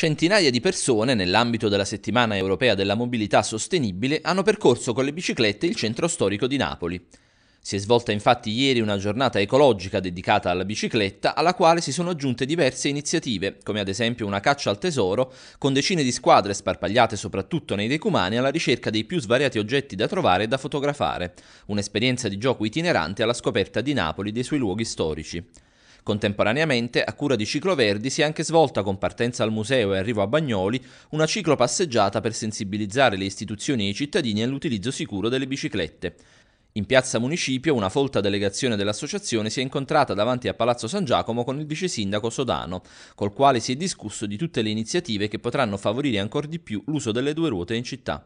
Centinaia di persone, nell'ambito della settimana europea della mobilità sostenibile, hanno percorso con le biciclette il centro storico di Napoli. Si è svolta infatti ieri una giornata ecologica dedicata alla bicicletta, alla quale si sono aggiunte diverse iniziative, come ad esempio una caccia al tesoro, con decine di squadre sparpagliate soprattutto nei decumani alla ricerca dei più svariati oggetti da trovare e da fotografare, un'esperienza di gioco itinerante alla scoperta di Napoli e dei suoi luoghi storici. Contemporaneamente, a cura di Cicloverdi, si è anche svolta con partenza al museo e arrivo a Bagnoli una ciclopasseggiata per sensibilizzare le istituzioni e i cittadini all'utilizzo sicuro delle biciclette. In piazza Municipio una folta delegazione dell'associazione si è incontrata davanti a Palazzo San Giacomo con il vice sindaco Sodano, col quale si è discusso di tutte le iniziative che potranno favorire ancora di più l'uso delle due ruote in città.